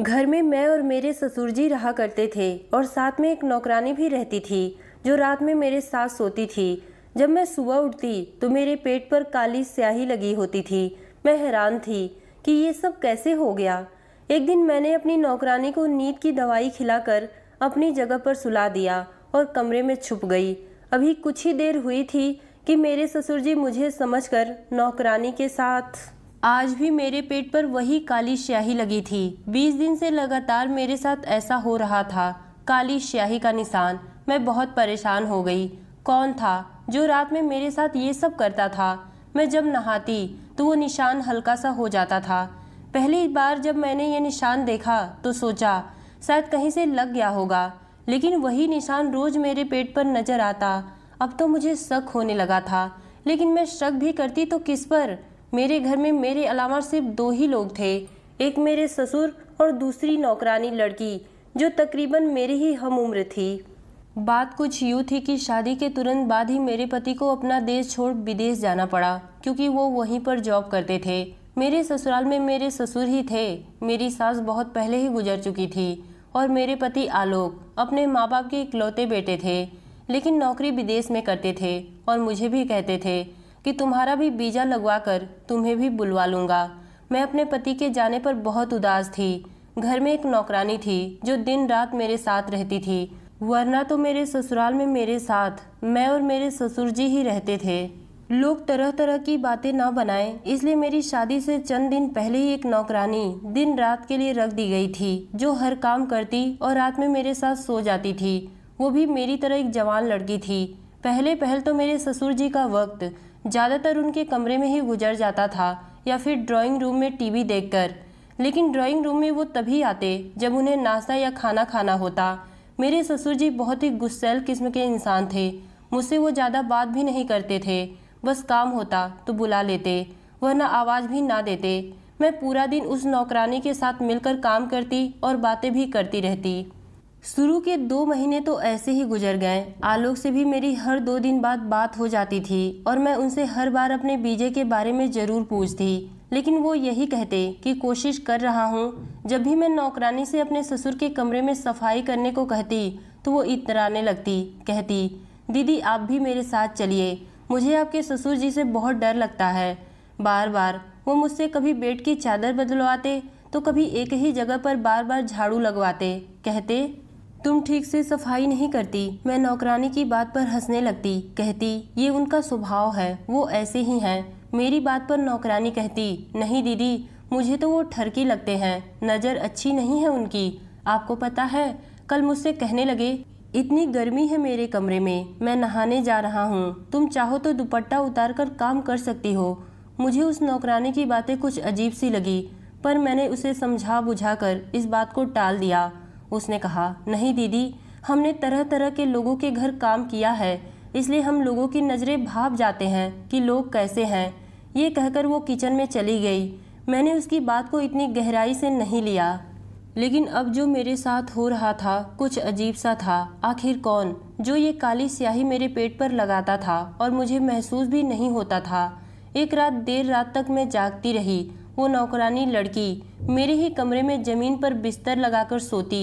घर में मैं और मेरे ससुर जी रहा करते थे और साथ में एक नौकरानी भी रहती थी जो रात में मेरे साथ सोती थी जब मैं सुबह उठती तो मेरे पेट पर काली स्याही लगी होती थी मैं हैरान थी कि ये सब कैसे हो गया एक दिन मैंने अपनी नौकरानी को नींद की दवाई खिलाकर अपनी जगह पर सुला दिया और कमरे में छुप गई अभी कुछ ही देर हुई थी कि मेरे ससुर जी मुझे समझकर नौकरानी के साथ आज भी मेरे पेट पर वही काली स्याही लगी थी बीस दिन से लगातार मेरे साथ ऐसा हो रहा था काली स्याही का निशान मैं बहुत परेशान हो गई कौन था जो रात में मेरे साथ ये सब करता था मैं जब नहाती तो वो निशान हल्का सा हो जाता था पहली बार जब मैंने ये निशान देखा तो सोचा शायद कहीं से लग गया होगा लेकिन वही निशान रोज़ मेरे पेट पर नज़र आता अब तो मुझे शक होने लगा था लेकिन मैं शक भी करती तो किस पर मेरे घर में मेरे अलावा सिर्फ दो ही लोग थे एक मेरे ससुर और दूसरी नौकरानी लड़की जो तकरीबन मेरी ही हम उम्र थी बात कुछ यूँ थी कि शादी के तुरंत बाद ही मेरे पति को अपना देश छोड़ विदेश जाना पड़ा क्योंकि वो वहीं पर जॉब करते थे मेरे ससुराल में मेरे ससुर ही थे मेरी सास बहुत पहले ही गुजर चुकी थी और मेरे पति आलोक अपने माँ बाप के इकलौते बेटे थे लेकिन नौकरी विदेश में करते थे और मुझे भी कहते थे कि तुम्हारा भी बीजा लगवा कर तुम्हें भी बुलवा लूँगा मैं अपने पति के जाने पर बहुत उदास थी घर में एक नौकरानी थी जो दिन रात मेरे साथ रहती थी वरना तो मेरे ससुराल में मेरे साथ मैं और मेरे ससुर जी ही रहते थे लोग तरह तरह की बातें ना बनाए इसलिए मेरी शादी से चंद दिन पहले ही एक नौकरानी दिन रात के लिए रख दी गई थी जो हर काम करती और रात में मेरे साथ सो जाती थी वो भी मेरी तरह एक जवान लड़की थी पहले पहल तो मेरे ससुर जी का वक्त ज़्यादातर उनके कमरे में ही गुजर जाता था या फिर ड्राइंग रूम में टीवी देखकर लेकिन ड्राइंग रूम में वो तभी आते जब उन्हें नाश्ता या खाना खाना होता मेरे ससुर जी बहुत ही गुस्सैल किस्म के इंसान थे मुझसे वो ज़्यादा बात भी नहीं करते थे बस काम होता तो बुला लेते वरना आवाज़ भी ना देते मैं पूरा दिन उस नौकरानी के साथ मिलकर काम करती और बातें भी करती रहती शुरू के दो महीने तो ऐसे ही गुजर गए आलोक से भी मेरी हर दो दिन बाद बात हो जाती थी और मैं उनसे हर बार अपने बीजे के बारे में ज़रूर पूछती लेकिन वो यही कहते कि कोशिश कर रहा हूँ जब भी मैं नौकरानी से अपने ससुर के कमरे में सफाई करने को कहती तो वो इतराने लगती कहती दीदी आप भी मेरे साथ चलिए मुझे आपके ससुर जी से बहुत डर लगता है बार बार वो मुझसे कभी बेड की चादर बदलवाते तो कभी एक ही जगह पर बार बार झाड़ू लगवाते कहते तुम ठीक से सफाई नहीं करती मैं नौकरानी की बात पर हंसने लगती कहती ये उनका स्वभाव है वो ऐसे ही हैं मेरी बात पर नौकरानी कहती नहीं दीदी मुझे तो वो ठरकी लगते हैं नज़र अच्छी नहीं है उनकी आपको पता है कल मुझसे कहने लगे इतनी गर्मी है मेरे कमरे में मैं नहाने जा रहा हूँ तुम चाहो तो दुपट्टा उतार कर काम कर सकती हो मुझे उस नौकरानी की बातें कुछ अजीब सी लगी पर मैंने उसे समझा बुझा कर इस बात को टाल दिया उसने कहा नहीं दीदी हमने तरह तरह के लोगों के घर काम किया है इसलिए हम लोगों की नज़रें भाप जाते हैं कि लोग कैसे हैं ये कहकर वो किचन में चली गई मैंने उसकी बात को इतनी गहराई से नहीं लिया लेकिन अब जो मेरे साथ हो रहा था कुछ अजीब सा था आखिर कौन जो ये काली स्याही मेरे पेट पर लगाता था और मुझे महसूस भी नहीं होता था एक रात देर रात तक मैं जागती रही वो नौकरानी लड़की मेरे ही कमरे में ज़मीन पर बिस्तर लगाकर सोती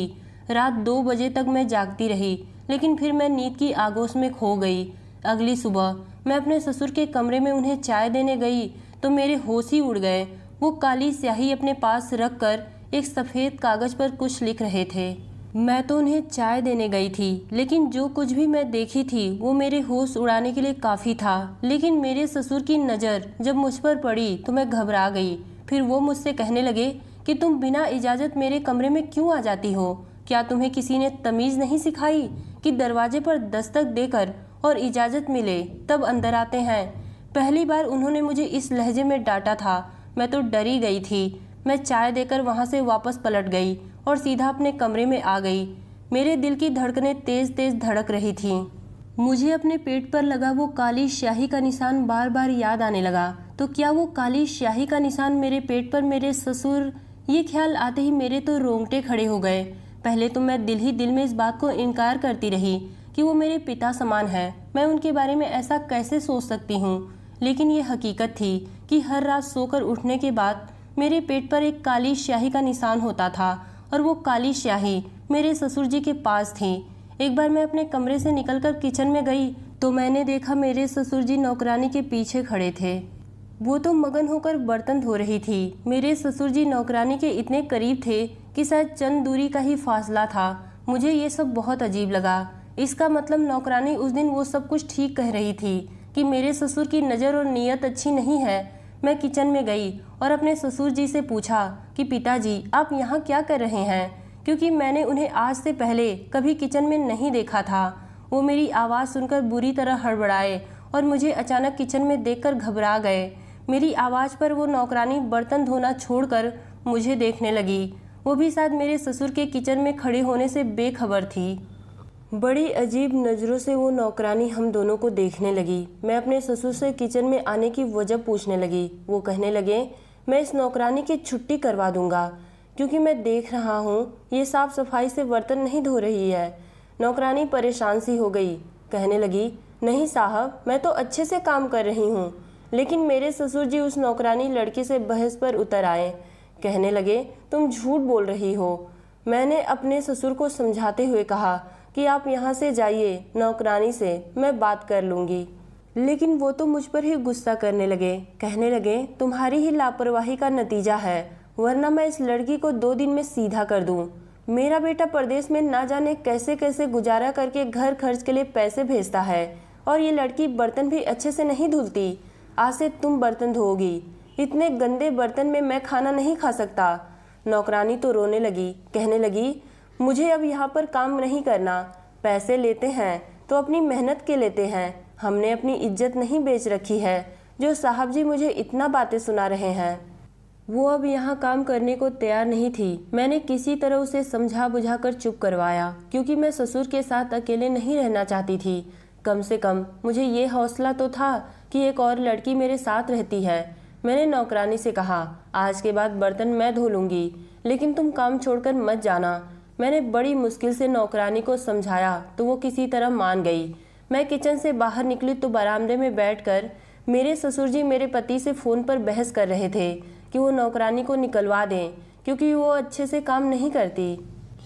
रात दो बजे तक मैं जागती रही लेकिन फिर मैं नींद की आगोश में खो गई अगली सुबह मैं अपने ससुर के कमरे में उन्हें चाय देने गई तो मेरे होश ही उड़ गए वो काली स्याही अपने पास रख कर एक सफ़ेद कागज़ पर कुछ लिख रहे थे मैं तो उन्हें चाय देने गई थी लेकिन जो कुछ भी मैं देखी थी वो मेरे होश उड़ाने के लिए काफ़ी था लेकिन मेरे ससुर की नज़र जब मुझ पर पड़ी तो मैं घबरा गई फिर वो मुझसे कहने लगे कि तुम बिना इजाज़त मेरे कमरे में क्यों आ जाती हो क्या तुम्हें किसी ने तमीज़ नहीं सिखाई कि दरवाजे पर दस्तक देकर और इजाज़त मिले तब अंदर आते हैं पहली बार उन्होंने मुझे इस लहजे में डांटा था मैं तो डरी गई थी मैं चाय देकर वहाँ से वापस पलट गई और सीधा अपने कमरे में आ गई मेरे दिल की धड़कने तेज़ तेज़ धड़क रही थी मुझे अपने पेट पर लगा वो काली स्याही का निशान बार बार याद आने लगा तो क्या वो काली स्याही का निशान मेरे पेट पर मेरे ससुर ये ख्याल आते ही मेरे तो रोंगटे खड़े हो गए पहले तो मैं दिल ही दिल में इस बात को इनकार करती रही कि वो मेरे पिता समान है मैं उनके बारे में ऐसा कैसे सोच सकती हूँ लेकिन ये हकीकत थी कि हर रात सोकर उठने के बाद मेरे पेट पर एक काली स्याही का निशान होता था और वो काली स्याही मेरे ससुर जी के पास थी एक बार मैं अपने कमरे से निकलकर किचन में गई तो मैंने देखा मेरे ससुर जी नौकरानी के पीछे खड़े थे वो तो मगन होकर बर्तन धो रही थी मेरे ससुर जी नौकरानी के इतने करीब थे कि शायद चंद दूरी का ही फासला था मुझे ये सब बहुत अजीब लगा इसका मतलब नौकरानी उस दिन वो सब कुछ ठीक कह रही थी कि मेरे ससुर की नज़र और नीयत अच्छी नहीं है मैं किचन में गई और अपने ससुर जी से पूछा कि पिताजी आप यहाँ क्या कर रहे हैं क्योंकि मैंने उन्हें आज से पहले कभी किचन में नहीं देखा था वो मेरी आवाज़ सुनकर बुरी तरह हड़बड़ाए और मुझे अचानक किचन में देख घबरा गए मेरी आवाज़ पर वो नौकरानी बर्तन धोना छोड़कर मुझे देखने लगी वो भी शायद मेरे ससुर के किचन में खड़े होने से बेखबर थी बड़ी अजीब नज़रों से वो नौकरानी हम दोनों को देखने लगी मैं अपने ससुर से किचन में आने की वजह पूछने लगी वो कहने लगे मैं इस नौकरानी की छुट्टी करवा दूंगा क्योंकि मैं देख रहा हूँ ये साफ़ सफाई से बर्तन नहीं धो रही है नौकरानी परेशान सी हो गई कहने लगी नहीं साहब मैं तो अच्छे से काम कर रही हूँ लेकिन मेरे ससुर जी उस नौकरानी लड़की से बहस पर उतर आए कहने लगे तुम झूठ बोल रही हो मैंने अपने ससुर को समझाते हुए कहा कि आप यहाँ से जाइए नौकरानी से मैं बात कर लूँगी लेकिन वो तो मुझ पर ही गुस्सा करने लगे कहने लगे तुम्हारी ही लापरवाही का नतीजा है वरना मैं इस लड़की को दो दिन में सीधा कर दूँ मेरा बेटा प्रदेश में ना जाने कैसे कैसे गुजारा करके घर खर्च के लिए पैसे भेजता है और ये लड़की बर्तन भी अच्छे से नहीं धुलती आज से तुम बर्तन धोगी इतने गंदे बर्तन में मैं खाना नहीं खा सकता नौकरानी तो रोने लगी कहने लगी मुझे अब यहाँ पर काम नहीं करना पैसे लेते हैं तो अपनी मेहनत के लेते हैं हमने अपनी इज्जत नहीं बेच रखी है जो साहब जी मुझे इतना बातें सुना रहे हैं वो अब यहाँ काम करने को तैयार नहीं थी मैंने किसी तरह उसे समझा बुझा कर चुप करवाया क्योंकि मैं ससुर के साथ अकेले नहीं रहना चाहती थी कम से कम मुझे ये हौसला तो था कि एक और लड़की मेरे साथ रहती है मैंने नौकरानी से कहा आज के बाद बर्तन मैं धो लूँगी लेकिन तुम काम छोड़कर मत जाना मैंने बड़ी मुश्किल से नौकरानी को समझाया तो वो किसी तरह मान गई मैं किचन से बाहर निकली तो बरामदे में बैठकर मेरे ससुर जी मेरे पति से फ़ोन पर बहस कर रहे थे कि वो नौकरानी को निकलवा दें क्योंकि वो अच्छे से काम नहीं करती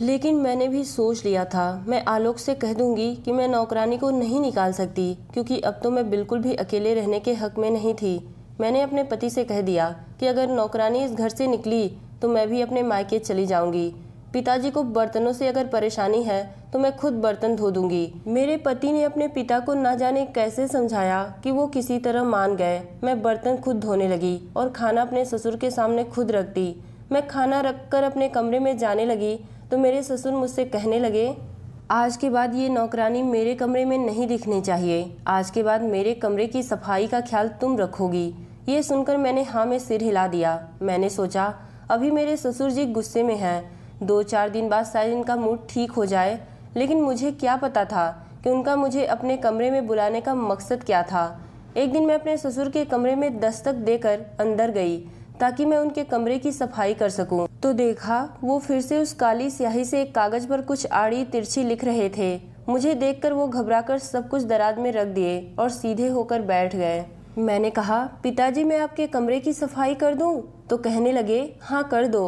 लेकिन मैंने भी सोच लिया था मैं आलोक से कह दूंगी कि मैं नौकरानी को नहीं निकाल सकती क्योंकि अब तो मैं बिल्कुल भी अकेले रहने के हक में नहीं थी मैंने अपने पति से कह दिया कि अगर नौकरानी इस घर से निकली तो मैं भी अपने मायके चली जाऊंगी पिताजी को बर्तनों से अगर परेशानी है तो मैं खुद बर्तन धो दूंगी मेरे पति ने अपने पिता को ना जाने कैसे समझाया कि वो किसी तरह मान गए मैं बर्तन खुद धोने लगी और खाना अपने ससुर के सामने खुद रख दी मैं खाना रख कर अपने कमरे में जाने लगी तो मेरे ससुर मुझसे कहने लगे आज के बाद ये नौकरानी मेरे कमरे में नहीं दिखनी चाहिए आज के बाद मेरे कमरे की सफाई का ख्याल तुम रखोगी ये सुनकर मैंने हाँ में सिर हिला दिया मैंने सोचा अभी मेरे ससुर जी गुस्से में हैं दो चार दिन बाद शायद इनका मूड ठीक हो जाए लेकिन मुझे क्या पता था कि उनका मुझे अपने कमरे में बुलाने का मकसद क्या था एक दिन मैं अपने ससुर के कमरे में दस्तक देकर अंदर गई ताकि मैं उनके कमरे की सफाई कर सकूं। तो देखा वो फिर से उस काली स्याही से एक कागज पर कुछ आड़ी तिरछी लिख रहे थे मुझे देखकर वो घबराकर सब कुछ दराज में रख दिए और सीधे होकर बैठ गए मैंने कहा पिताजी मैं आपके कमरे की सफाई कर दूं? तो कहने लगे हाँ कर दो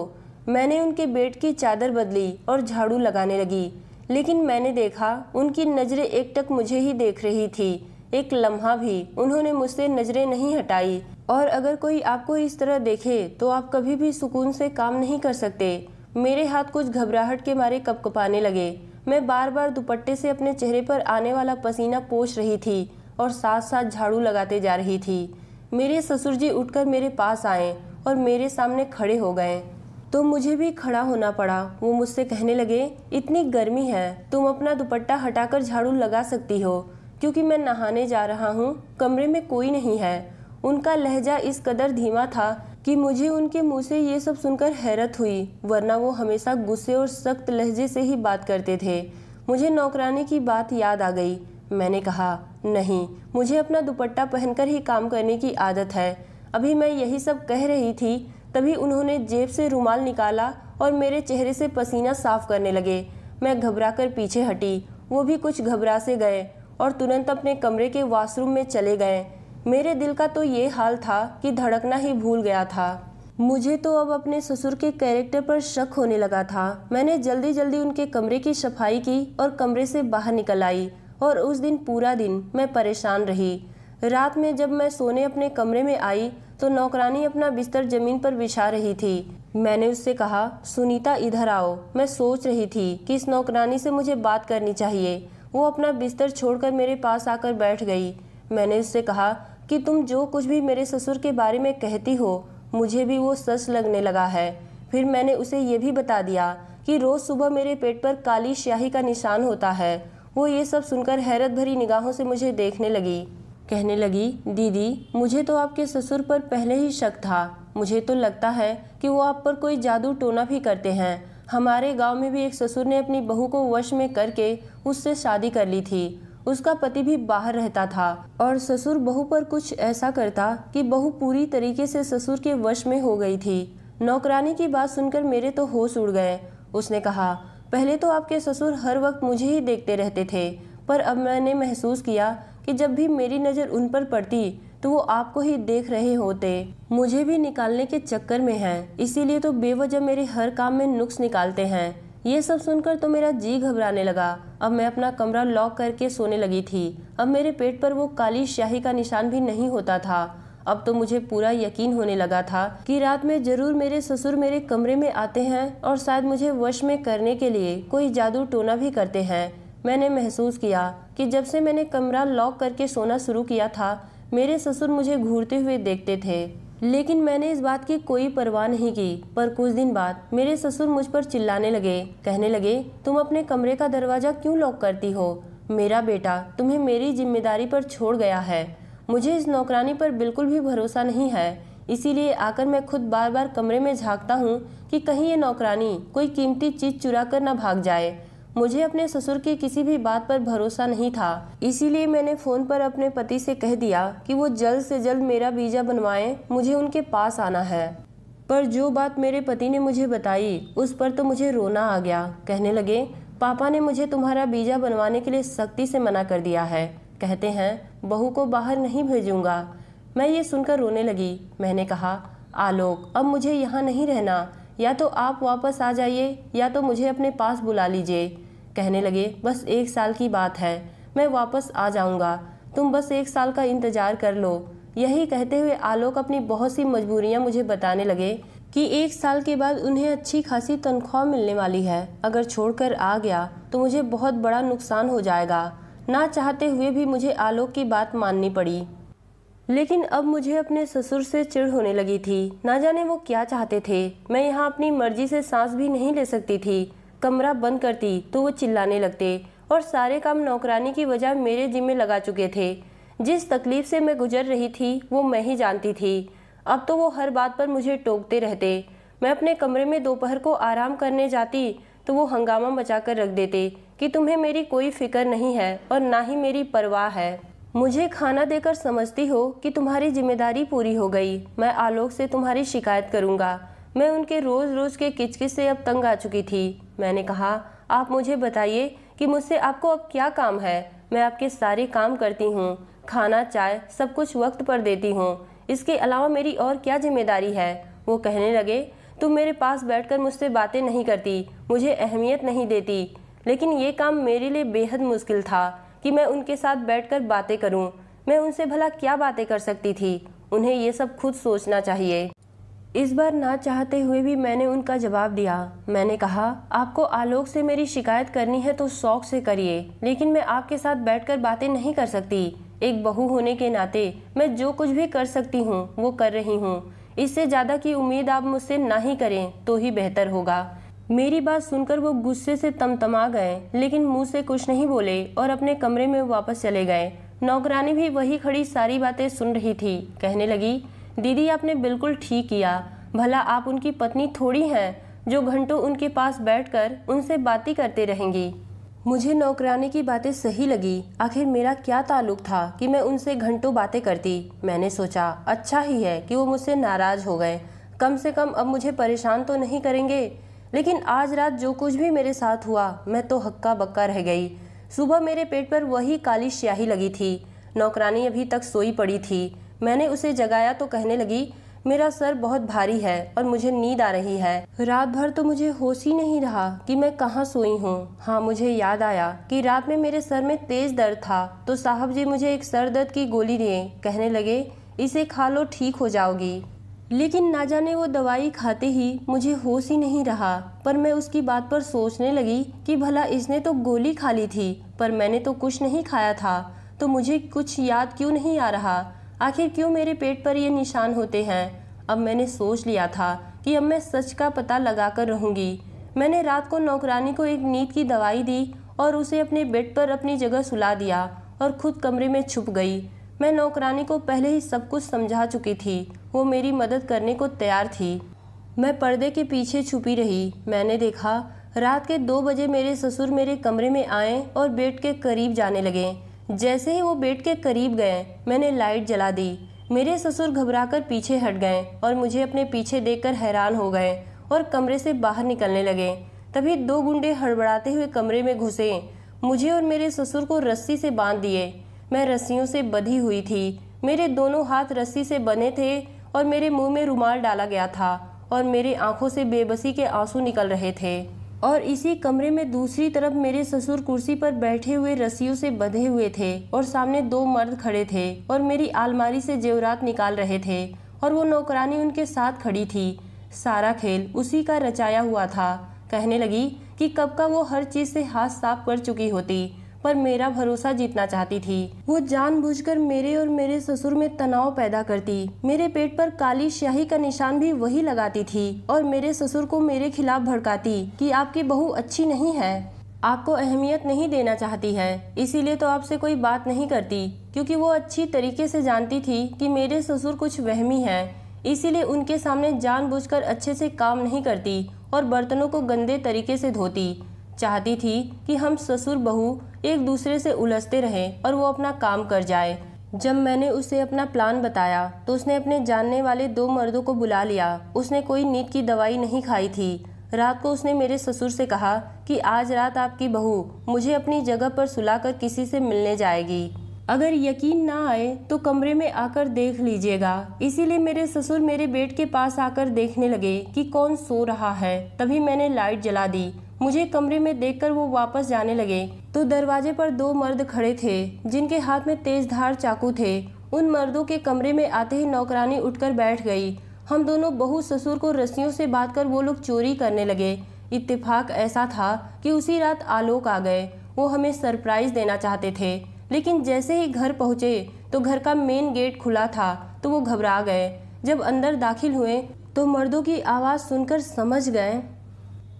मैंने उनके बेड की चादर बदली और झाड़ू लगाने लगी लेकिन मैंने देखा उनकी नज़रें एकटक मुझे ही देख रही थी एक लम्हा भी उन्होंने मुझसे नज़रें नहीं हटाई और अगर कोई आपको इस तरह देखे तो आप कभी भी सुकून से काम नहीं कर सकते मेरे हाथ कुछ घबराहट के मारे कपकपाने लगे मैं बार बार दुपट्टे से अपने चेहरे पर आने वाला पसीना पोछ रही थी और साथ साथ झाड़ू लगाते जा रही थी मेरे ससुर जी उठकर मेरे पास आए और मेरे सामने खड़े हो गए तो मुझे भी खड़ा होना पड़ा वो मुझसे कहने लगे इतनी गर्मी है तुम अपना दुपट्टा हटाकर झाड़ू लगा सकती हो क्योंकि मैं नहाने जा रहा हूँ कमरे में कोई नहीं है उनका लहजा इस कदर धीमा था कि मुझे उनके मुंह से ये सब सुनकर हैरत हुई वरना वो हमेशा गुस्से और सख्त लहजे से ही बात करते थे मुझे नौकरानी की बात याद आ गई मैंने कहा नहीं मुझे अपना दुपट्टा पहनकर ही काम करने की आदत है अभी मैं यही सब कह रही थी तभी उन्होंने जेब से रुमाल निकाला और मेरे चेहरे से पसीना साफ करने लगे मैं कर पीछे हटी वो भी कुछ घबरा से गए और तुरंत अपने कमरे के वॉशरूम में चले गए मेरे दिल का तो ये हाल था कि धड़कना ही भूल गया था मुझे तो अब अपने ससुर के कैरेक्टर पर शक होने लगा था मैंने जल्दी जल्दी उनके कमरे की सफाई की और कमरे से बाहर निकल आई और उस दिन पूरा दिन मैं परेशान रही रात में जब मैं सोने अपने कमरे में आई तो नौकरानी अपना बिस्तर जमीन पर बिछा रही थी मैंने उससे कहा सुनीता इधर आओ मैं सोच रही थी कि इस नौकरानी से मुझे बात करनी चाहिए वो अपना बिस्तर छोड़कर मेरे पास आकर बैठ गई मैंने उससे कहा कि तुम जो कुछ भी मेरे ससुर के बारे में कहती हो मुझे भी वो सच लगने लगा है फिर मैंने उसे ये भी बता दिया कि रोज़ सुबह मेरे पेट पर काली स्याही का निशान होता है वो ये सब सुनकर हैरत भरी निगाहों से मुझे देखने लगी कहने लगी दीदी मुझे तो आपके ससुर पर पहले ही शक था मुझे तो लगता है कि वो आप पर कोई जादू टोना भी करते हैं हमारे गांव में भी एक ससुर ने अपनी बहू को वश में करके उससे शादी कर ली थी उसका पति भी बाहर रहता था और ससुर बहू पर कुछ ऐसा करता कि बहू पूरी तरीके से ससुर के वश में हो गई थी नौकरानी की बात सुनकर मेरे तो होश उड़ गए उसने कहा पहले तो आपके ससुर हर वक्त मुझे ही देखते रहते थे पर अब मैंने महसूस किया कि जब भी मेरी नज़र उन पर पड़ती तो वो आपको ही देख रहे होते मुझे भी निकालने के चक्कर में हैं इसीलिए तो बेवजह मेरे हर काम में नुक्स निकालते हैं ये सब सुनकर तो मेरा जी घबराने लगा अब मैं अपना कमरा लॉक करके सोने लगी थी अब मेरे पेट पर वो काली शाही का निशान भी नहीं होता था अब तो मुझे पूरा यकीन होने लगा था कि रात में जरूर मेरे ससुर मेरे कमरे में आते हैं और शायद मुझे वश में करने के लिए कोई जादू टोना भी करते हैं मैंने महसूस किया कि जब से मैंने कमरा लॉक करके सोना शुरू किया था मेरे ससुर मुझे घूरते हुए देखते थे लेकिन मैंने इस बात की कोई परवाह नहीं की पर कुछ दिन बाद मेरे ससुर मुझ पर चिल्लाने लगे कहने लगे तुम अपने कमरे का दरवाज़ा क्यों लॉक करती हो मेरा बेटा तुम्हें मेरी जिम्मेदारी पर छोड़ गया है मुझे इस नौकरानी पर बिल्कुल भी भरोसा नहीं है इसीलिए आकर मैं खुद बार बार कमरे में झांकता हूँ कि कहीं ये नौकरानी कोई कीमती चीज़ चुरा कर ना भाग जाए मुझे अपने ससुर की किसी भी बात पर भरोसा नहीं था इसीलिए मैंने फोन पर अपने पति से कह दिया कि वो जल्द से जल्द मेरा वीजा बनवाएं मुझे उनके पास आना है पर जो बात मेरे पति ने मुझे बताई उस पर तो मुझे रोना आ गया कहने लगे पापा ने मुझे तुम्हारा वीजा बनवाने के लिए सख्ती से मना कर दिया है कहते हैं बहू को बाहर नहीं भेजूंगा मैं ये सुनकर रोने लगी मैंने कहा आलोक अब मुझे यहाँ नहीं रहना या तो आप वापस आ जाइए या तो मुझे अपने पास बुला लीजिए कहने लगे बस एक साल की बात है मैं वापस आ जाऊंगा तुम बस एक साल का इंतज़ार कर लो यही कहते हुए आलोक अपनी बहुत सी मजबूरियां मुझे बताने लगे कि एक साल के बाद उन्हें अच्छी खासी तनख्वाह मिलने वाली है अगर छोड़कर आ गया तो मुझे बहुत बड़ा नुकसान हो जाएगा ना चाहते हुए भी मुझे आलोक की बात माननी पड़ी लेकिन अब मुझे अपने ससुर से चिढ़ होने लगी थी ना जाने वो क्या चाहते थे मैं यहाँ अपनी मर्जी से सांस भी नहीं ले सकती थी कमरा बंद करती तो वो चिल्लाने लगते और सारे काम नौकरानी की वजह मेरे जिम्मे लगा चुके थे जिस तकलीफ से मैं गुजर रही थी वो मैं ही जानती थी अब तो वो हर बात पर मुझे टोकते रहते मैं अपने कमरे में दोपहर को आराम करने जाती तो वो हंगामा मचा कर रख देते कि तुम्हें मेरी कोई फिक्र नहीं है और ना ही मेरी परवाह है मुझे खाना देकर समझती हो कि तुम्हारी जिम्मेदारी पूरी हो गई मैं आलोक से तुम्हारी शिकायत करूंगा मैं उनके रोज़ रोज़ के किचकिच से अब तंग आ चुकी थी मैंने कहा आप मुझे बताइए कि मुझसे आपको अब क्या काम है मैं आपके सारे काम करती हूँ खाना चाय सब कुछ वक्त पर देती हूँ इसके अलावा मेरी और क्या जिम्मेदारी है वो कहने लगे तुम मेरे पास बैठकर मुझसे बातें नहीं करती मुझे अहमियत नहीं देती लेकिन ये काम मेरे लिए बेहद मुश्किल था कि मैं उनके साथ बैठकर बातें करूं। मैं उनसे भला क्या बातें कर सकती थी उन्हें ये सब खुद सोचना चाहिए इस बार ना चाहते हुए भी मैंने उनका जवाब दिया मैंने कहा आपको आलोक से मेरी शिकायत करनी है तो शौक से करिए लेकिन मैं आपके साथ बैठकर बातें नहीं कर सकती एक बहू होने के नाते मैं जो कुछ भी कर सकती हूँ वो कर रही हूँ इससे ज़्यादा की उम्मीद आप मुझसे ना ही करें तो ही बेहतर होगा मेरी बात सुनकर वो गुस्से से तमतमा गए लेकिन मुंह से कुछ नहीं बोले और अपने कमरे में वापस चले गए नौकरानी भी वही खड़ी सारी बातें सुन रही थी कहने लगी दीदी आपने बिल्कुल ठीक किया भला आप उनकी पत्नी थोड़ी हैं जो घंटों उनके पास बैठकर उनसे बातें करते रहेंगी मुझे नौकरानी की बातें सही लगी आखिर मेरा क्या ताल्लुक था कि मैं उनसे घंटों बातें करती मैंने सोचा अच्छा ही है कि वो मुझसे नाराज हो गए कम से कम अब मुझे परेशान तो नहीं करेंगे लेकिन आज रात जो कुछ भी मेरे साथ हुआ मैं तो हक्का बक्का रह गई सुबह मेरे पेट पर वही काली स्याही लगी थी नौकरानी अभी तक सोई पड़ी थी मैंने उसे जगाया तो कहने लगी मेरा सर बहुत भारी है और मुझे नींद आ रही है रात भर तो मुझे होश ही नहीं रहा कि मैं कहाँ सोई हूँ हाँ मुझे याद आया कि रात में मेरे सर में तेज दर्द था तो साहब जी मुझे एक सर दर्द की गोली दिए कहने लगे इसे खा लो ठीक हो जाओगी लेकिन ना जाने वो दवाई खाते ही मुझे होश ही नहीं रहा पर मैं उसकी बात पर सोचने लगी कि भला इसने तो गोली खा ली थी पर मैंने तो कुछ नहीं खाया था तो मुझे कुछ याद क्यों नहीं आ रहा आखिर क्यों मेरे पेट पर ये निशान होते हैं अब मैंने सोच लिया था कि अब मैं सच का पता लगा कर रहूँगी मैंने रात को नौकरानी को एक नींद की दवाई दी और उसे अपने बेड पर अपनी जगह सुला दिया और खुद कमरे में छुप गई मैं नौकरानी को पहले ही सब कुछ समझा चुकी थी वो मेरी मदद करने को तैयार थी मैं पर्दे के पीछे छुपी रही मैंने देखा रात के दो बजे मेरे ससुर मेरे कमरे में आए और बेड के करीब जाने लगे जैसे ही वो बेड के करीब गए मैंने लाइट जला दी मेरे ससुर घबराकर पीछे हट गए और मुझे अपने पीछे देखकर हैरान हो गए और कमरे से बाहर निकलने लगे तभी दो गुंडे हड़बड़ाते हुए कमरे में घुसे मुझे और मेरे ससुर को रस्सी से बांध दिए मैं रस्सियों से बधी हुई थी मेरे दोनों हाथ रस्सी से बने थे और मेरे मुंह में रुमाल डाला गया था और मेरे आंखों से बेबसी के आंसू निकल रहे थे और इसी कमरे में दूसरी तरफ मेरे ससुर कुर्सी पर बैठे हुए रस्सियों से बंधे हुए थे और सामने दो मर्द खड़े थे और मेरी आलमारी से जेवरात निकाल रहे थे और वो नौकरानी उनके साथ खड़ी थी सारा खेल उसी का रचाया हुआ था कहने लगी कि कब का वो हर चीज़ से हाथ साफ कर चुकी होती पर मेरा भरोसा जीतना चाहती थी वो जानबूझकर मेरे और मेरे ससुर में तनाव पैदा करती मेरे पेट पर काली स्याही का निशान भी वही लगाती थी और मेरे ससुर को मेरे खिलाफ भड़काती कि आपकी बहू अच्छी नहीं है आपको अहमियत नहीं देना चाहती है इसीलिए तो आपसे कोई बात नहीं करती क्योंकि वो अच्छी तरीके से जानती थी कि मेरे ससुर कुछ वहमी हैं इसीलिए उनके सामने जानबूझकर अच्छे से काम नहीं करती और बर्तनों को गंदे तरीके से धोती चाहती थी कि हम ससुर बहू एक दूसरे से उलझते रहें और वो अपना काम कर जाए जब मैंने उसे अपना प्लान बताया तो उसने अपने जानने वाले दो मर्दों को बुला लिया उसने कोई नींद की दवाई नहीं खाई थी रात को उसने मेरे ससुर से कहा कि आज रात आपकी बहू मुझे अपनी जगह पर सुलाकर किसी से मिलने जाएगी अगर यकीन ना आए तो कमरे में आकर देख लीजिएगा इसीलिए मेरे ससुर मेरे बेड के पास आकर देखने लगे कि कौन सो रहा है तभी मैंने लाइट जला दी मुझे कमरे में देखकर वो वापस जाने लगे तो दरवाजे पर दो मर्द खड़े थे जिनके हाथ में तेज धार चाकू थे उन मर्दों के कमरे में आते ही नौकरानी उठकर बैठ गई हम दोनों बहू ससुर को रस्सियों से बात कर वो लोग चोरी करने लगे इत्तेफाक ऐसा था कि उसी रात आलोक आ गए वो हमें सरप्राइज देना चाहते थे लेकिन जैसे ही घर पहुँचे तो घर का मेन गेट खुला था तो वो घबरा गए जब अंदर दाखिल हुए तो मर्दों की आवाज़ सुनकर समझ गए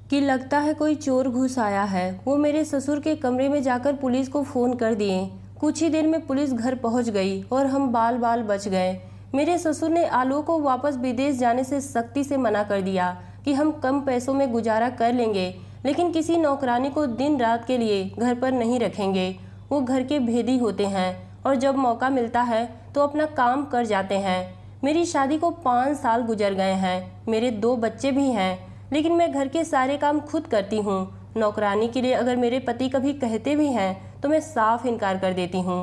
कि लगता है कोई चोर घुस आया है वो मेरे ससुर के कमरे में जाकर पुलिस को फ़ोन कर दिए कुछ ही देर में पुलिस घर पहुंच गई और हम बाल बाल बच गए मेरे ससुर ने आलोक को वापस विदेश जाने से सख्ती से मना कर दिया कि हम कम पैसों में गुजारा कर लेंगे लेकिन किसी नौकरानी को दिन रात के लिए घर पर नहीं रखेंगे वो घर के भेदी होते हैं और जब मौका मिलता है तो अपना काम कर जाते हैं मेरी शादी को पाँच साल गुजर गए हैं मेरे दो बच्चे भी हैं लेकिन मैं घर के सारे काम खुद करती हूँ नौकरानी के लिए अगर मेरे पति कभी कहते भी हैं तो मैं साफ इनकार कर देती हूँ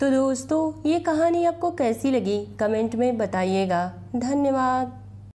तो दोस्तों ये कहानी आपको कैसी लगी कमेंट में बताइएगा धन्यवाद